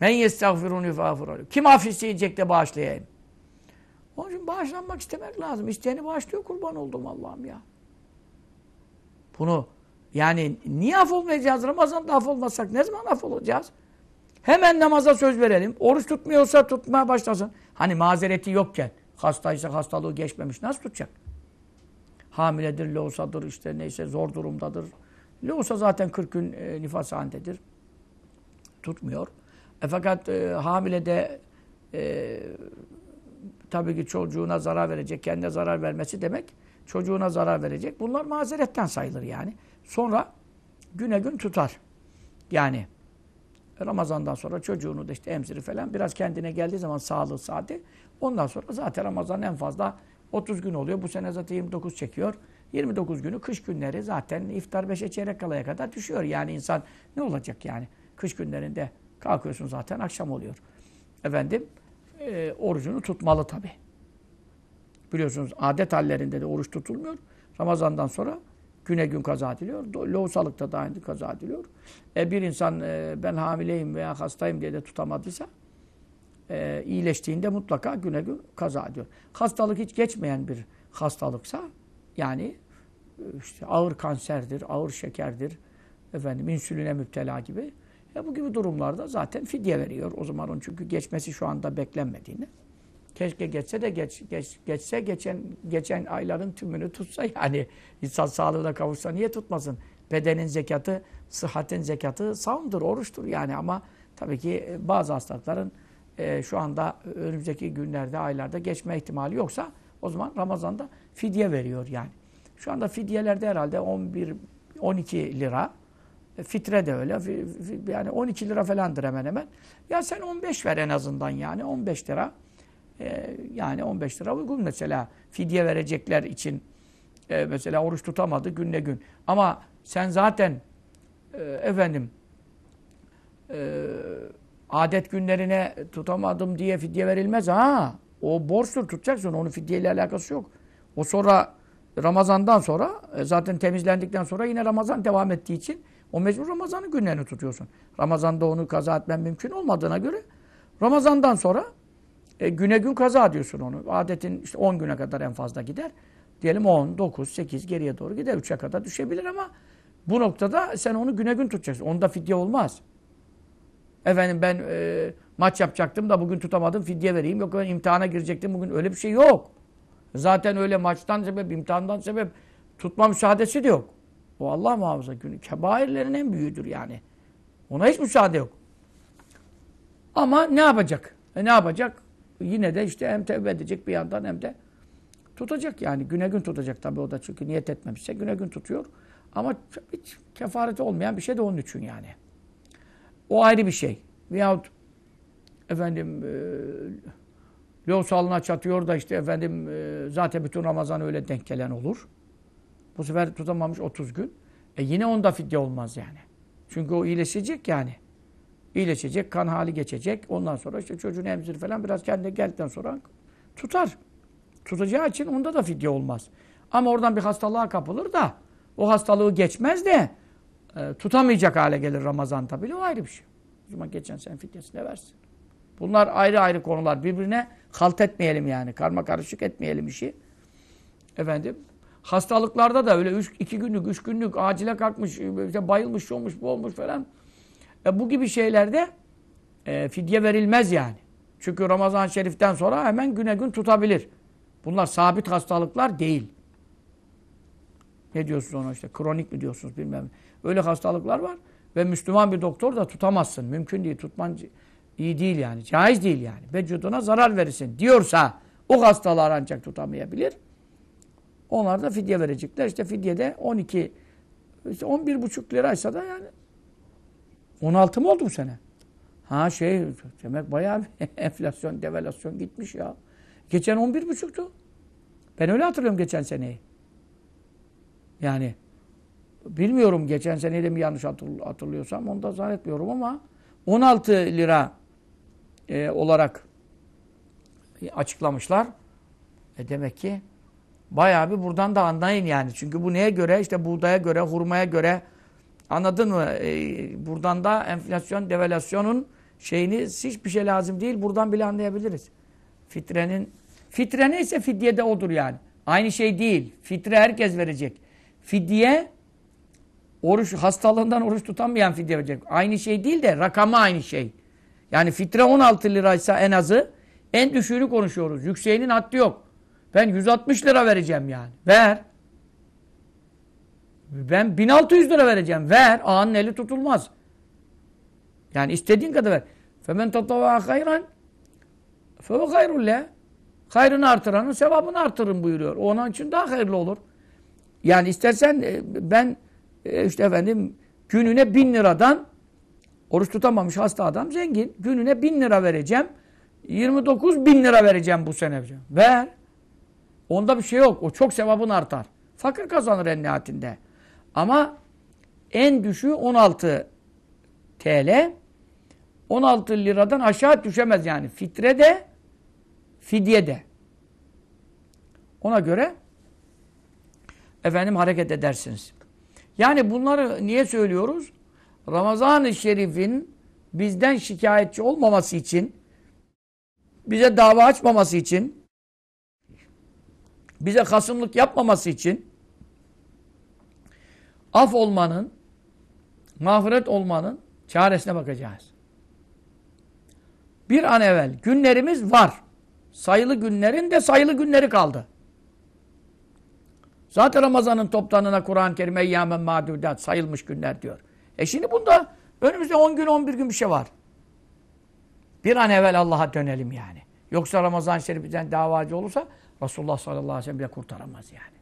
Men yestağfirun yufafirun. Kim af isteyecek de bağışlayayım. Onun için bağışlanmak istemek lazım. İsteyeni bağışlıyor kurban oldum Allah'ım ya. Bunu yani niye af olmayacağız? Ramazan'da af olmasak ne zaman af olacağız? Hemen namaza söz verelim. Oruç tutmuyorsa tutmaya başlasın. Hani mazereti yokken hastaysa hastalığı geçmemiş nasıl tutacak? Hamiledir, loğusadır işte neyse zor durumdadır. Loğusa zaten 40 gün e, nifas halindedir. Tutmuyor. E fakat e, hamile de e, tabii ki çocuğuna zarar verecek, kendine zarar vermesi demek çocuğuna zarar verecek. Bunlar mazeretten sayılır yani. Sonra güne gün tutar. Yani Ramazan'dan sonra çocuğunu da işte emziri falan biraz kendine geldiği zaman sağlığı saati ondan sonra zaten Ramazan en fazla 30 gün oluyor. Bu sene zaten 29 çekiyor. 29 günü kış günleri zaten iftar 5'e çeyrek kalaya kadar düşüyor. Yani insan ne olacak yani kış günlerinde Kalkıyorsun zaten akşam oluyor. Efendim e, orucunu tutmalı tabi. Biliyorsunuz adet hallerinde de oruç tutulmuyor. Ramazandan sonra güne gün kaza ediliyor. Lohusalıkta da aynı kaza ediliyor. E, bir insan e, ben hamileyim veya hastayım diye de tutamadıysa e, iyileştiğinde mutlaka güne gün kaza ediyor. Hastalık hiç geçmeyen bir hastalıksa yani e, işte ağır kanserdir, ağır şekerdir, efendim insüline müptela gibi e bu gibi durumlarda zaten fidye veriyor. O zaman onun çünkü geçmesi şu anda beklenmediğini. Keşke geçse de geç, geç geçse geçen geçen ayların tümünü tutsa yani insan sağlığına kavuşsa niye tutmasın? Bedenin zekatı, sıhhatin zekatı savundur, oruçtur yani ama tabii ki e, bazı hastalıkların e, şu anda önümüzdeki günlerde, aylarda geçme ihtimali yoksa o zaman Ramazan'da fidye veriyor yani. Şu anda fidyelerde herhalde 11 12 lira e, fitre de öyle. Yani 12 lira falandır hemen hemen. Ya sen 15 ver en azından yani. 15 lira. E, yani 15 lira uygun mesela. Fidye verecekler için e, mesela oruç tutamadı günle gün. Ama sen zaten e, efendim adet günlerine tutamadım diye fidye verilmez ha. O borçtur tutacaksın. Onun fidyeyle alakası yok. O sonra Ramazan'dan sonra zaten temizlendikten sonra yine Ramazan devam ettiği için o mecbur Ramazan'ın günlerini tutuyorsun. Ramazan'da onu kaza etmen mümkün olmadığına göre Ramazan'dan sonra e, güne gün kaza diyorsun onu. Adetin işte 10 güne kadar en fazla gider. Diyelim 10, 9, 8 geriye doğru gider. 3'e kadar düşebilir ama bu noktada sen onu güne gün tutacaksın. Onda fidye olmaz. Efendim ben e, maç yapacaktım da bugün tutamadım fidye vereyim. Yok ben imtihana girecektim bugün öyle bir şey yok. Zaten öyle maçtan sebep, imtihandan sebep tutma müsaadesi de yok. O Allah muhafaza günü. Kebairlerin en büyüğüdür yani. Ona hiç müsaade yok. Ama ne yapacak? E ne yapacak? Yine de işte hem tevbe edecek bir yandan hem de tutacak yani. Güne gün tutacak tabii o da çünkü niyet etmemişse güne gün tutuyor. Ama hiç kefareti olmayan bir şey de onun için yani. O ayrı bir şey. Veyahut efendim e, loğusalına çatıyor da işte efendim e, zaten bütün Ramazan öyle denk gelen olur. Bu sefer tutamamış 30 gün. E yine onda fidye olmaz yani. Çünkü o iyileşecek yani. İyileşecek, kan hali geçecek. Ondan sonra işte çocuğunu emzir falan biraz kendine geldikten sonra tutar. Tutacağı için onda da fidye olmaz. Ama oradan bir hastalığa kapılır da o hastalığı geçmez de e, tutamayacak hale gelir Ramazan tabii. O ayrı bir şey. O geçen sen fidyesini versin. Bunlar ayrı ayrı konular. Birbirine halt etmeyelim yani. Karma karışık etmeyelim işi. Efendim Hastalıklarda da öyle üç, iki günlük, üç günlük acile kalkmış, işte bayılmış, olmuş, bu olmuş falan. E, bu gibi şeylerde e, fidye verilmez yani. Çünkü ramazan Şerif'ten sonra hemen güne gün tutabilir. Bunlar sabit hastalıklar değil. Ne diyorsunuz ona işte? Kronik mi diyorsunuz bilmem. Öyle hastalıklar var. Ve Müslüman bir doktor da tutamazsın. Mümkün değil. Tutman iyi değil yani. Caiz değil yani. Vücuduna zarar verirsin diyorsa o hastalar ancak tutamayabilir. Onlar da fidye verecekler. İşte de 12 işte 11 buçuk liraysa da yani 16 mı oldu bu sene? Ha şey demek bayağı bir enflasyon, devalasyon gitmiş ya. Geçen 11 buçuktu. Ben öyle hatırlıyorum geçen seneyi. Yani bilmiyorum geçen seneyi de mi yanlış hatırlıyorsam onu da zannetmiyorum ama 16 lira e, olarak e, açıklamışlar. E demek ki Bayağı bir buradan da anlayın yani. Çünkü bu neye göre? İşte buğdaya göre, hurmaya göre. Anladın mı? Ee, buradan da enflasyon, devalasyonun şeyini hiçbir şey lazım değil. Buradan bile anlayabiliriz. Fitrenin, fitre neyse fidye de odur yani. Aynı şey değil. Fitre herkes verecek. Fidye oruç hastalığından oruç tutamayan fidye verecek. Aynı şey değil de rakamı aynı şey. Yani fitre 16 liraysa en azı en düşüğünü konuşuyoruz. Yükseğinin hattı yok. Ben 160 lira vereceğim yani. Ver. Ben 1600 lira vereceğim. Ver. Ağanın eli tutulmaz. Yani istediğin kadar ver. Femen tatavaa hayran feve hayrulle. Hayrını artıranın sevabını artırın buyuruyor. Onun için daha hayırlı olur. Yani istersen e, ben e, işte efendim gününe bin liradan oruç tutamamış hasta adam zengin. Gününe bin lira vereceğim. 29 bin lira vereceğim bu sene. Ver. Onda bir şey yok. O çok sevabın artar. Fakir kazanır en nihayetinde. Ama en düşüğü 16 TL. 16 liradan aşağı düşemez yani. Fitre de fidye de. Ona göre efendim hareket edersiniz. Yani bunları niye söylüyoruz? Ramazan-ı Şerif'in bizden şikayetçi olmaması için, bize dava açmaması için, bize kasımlık yapmaması için af olmanın, mağfiret olmanın çaresine bakacağız. Bir an evvel günlerimiz var. Sayılı günlerin de sayılı günleri kaldı. Zaten Ramazan'ın toptanına Kur'an-ı Kerim eyyamen mağdudat sayılmış günler diyor. E şimdi bunda önümüzde 10 gün 11 gün bir şey var. Bir an evvel Allah'a dönelim yani. Yoksa Ramazan-ı Şerif'ten davacı olursa Resulullah sallallahu aleyhi ve sellem bile kurtaramaz yani.